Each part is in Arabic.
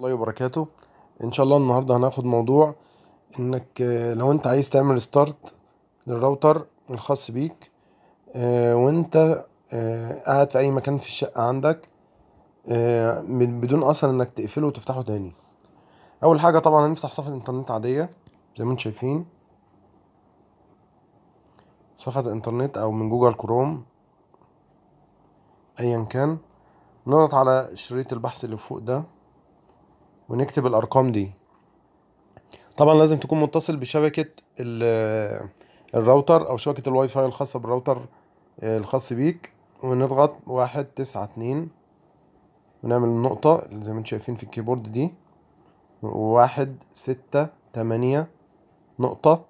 الله وبركاته ان شاء الله النهارده هناخد موضوع انك آه، لو انت عايز تعمل ستارت للراوتر الخاص بيك آه، وانت آه، قاعد في اي مكان في الشقه عندك بدون اصلا انك تقفله وتفتحه تاني اول حاجه طبعا هنفتح صفحه انترنت عاديه زي ما انتم شايفين صفحه انترنت او من جوجل كروم ايا كان نضغط على شريط البحث اللي فوق ده ونكتب الارقام دي طبعا لازم تكون متصل بشبكة الراوتر او شبكة الواي فاي الخاصة بالراوتر آه، الخاص بيك ونضغط واحد تسعة اتنين ونعمل النقطة زي ما انتم شايفين في الكيبورد دي واحد ستة تمانية نقطة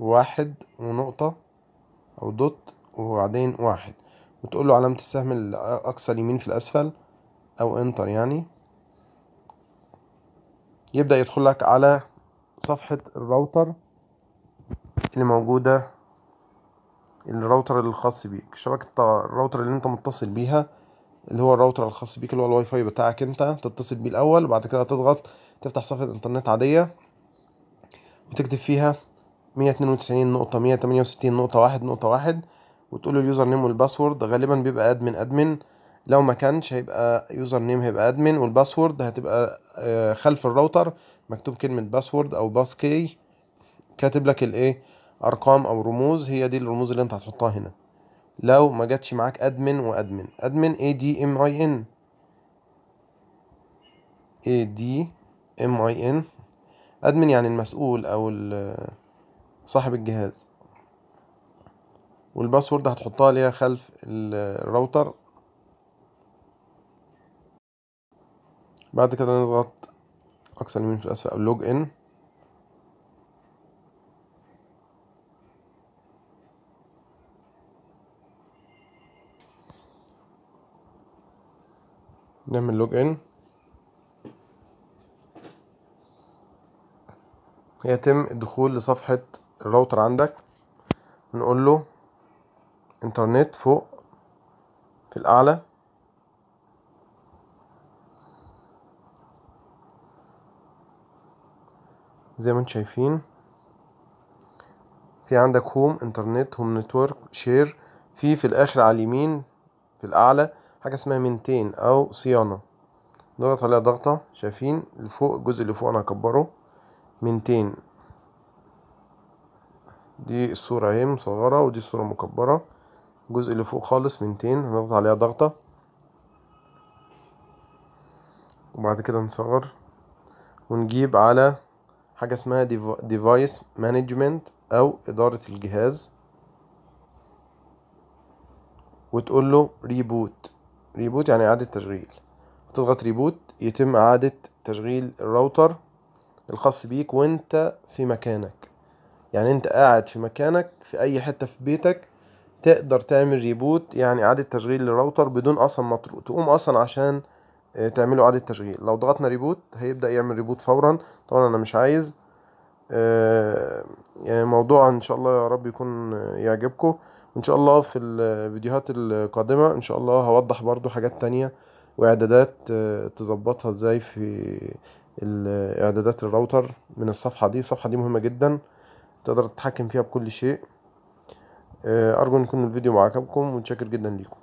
واحد ونقطة او دوت وبعدين واحد وتقول له علامة السهم الاقصى اليمين في الاسفل او انتر يعني يبدأ يدخل لك على صفحة الراوتر اللي موجودة الراوتر الخاص بيك شبكة الراوتر اللي انت متصل بيها اللي هو الراوتر الخاص بيك اللي هو الواي فاي بتاعك انت تتصل بيه الاول وبعد كده تضغط تفتح صفحة انترنت عادية وتكتب فيها مية اتنين وتسعين نقطة مية تمانية وستين نقطة واحد نقطة واحد وتقول اليوزر نيم والباسورد غالبا بيبقى ادمن ادمن لو ما كانش هيبقى يوزر نيم هيبقى ادمن والباسورد هتبقى آه، خلف الراوتر مكتوب كلمه باسورد او باس كي كاتب لك الايه ارقام او رموز هي دي الرموز اللي انت هتحطها هنا لو ما جاتش معاك ادمن وادمن ادمن اي دي ام اي ان اي دي ام اي ان ادمن يعني المسؤول او آه، صاحب الجهاز والباسورد هتحطها ليها خلف الراوتر بعد كده نضغط اقصى اليمين في الاسفل او لوج ان نعمل لوج ان يتم الدخول لصفحة الراوتر عندك نقول له انترنت فوق في الاعلى زي ما انتم شايفين في عندك هوم انترنت هوم نتورك شير في في الاخر على اليمين في الاعلى حاجه اسمها مينتين او صيانه نضغط عليها ضغطه شايفين اللي فوق الجزء اللي فوق انا هكبره مينتين دي الصورة اهي مصغرة ودي الصورة مكبرة الجزء اللي فوق خالص مينتين هنضغط عليها ضغطة وبعد كده نصغر ونجيب على حاجة اسمها ديفايس مانجمنت او ادارة الجهاز وتقول له ريبوت ريبوت يعني اعادة تشغيل تضغط ريبوت يتم اعادة تشغيل الراوتر الخاص بيك وانت في مكانك يعني انت قاعد في مكانك في اي حتة في بيتك تقدر تعمل ريبوت يعني اعادة تشغيل للراوتر بدون اصلا ما تقوم اصلا عشان آه، تعملوا اعاده تشغيل لو ضغطنا ريبوت هيبدا يعمل ريبوت فورا طبعا انا مش عايز آه، يعني موضوع ان شاء الله يا رب يكون آه، يعجبكم وان شاء الله في الفيديوهات القادمه ان شاء الله هوضح برضو حاجات تانية واعدادات تظبطها ازاي في اعدادات الراوتر من الصفحه دي الصفحه دي مهمه جدا تقدر تتحكم فيها بكل شيء ارجو ان يكون الفيديو معجبكم ومتشكر جدا ليكم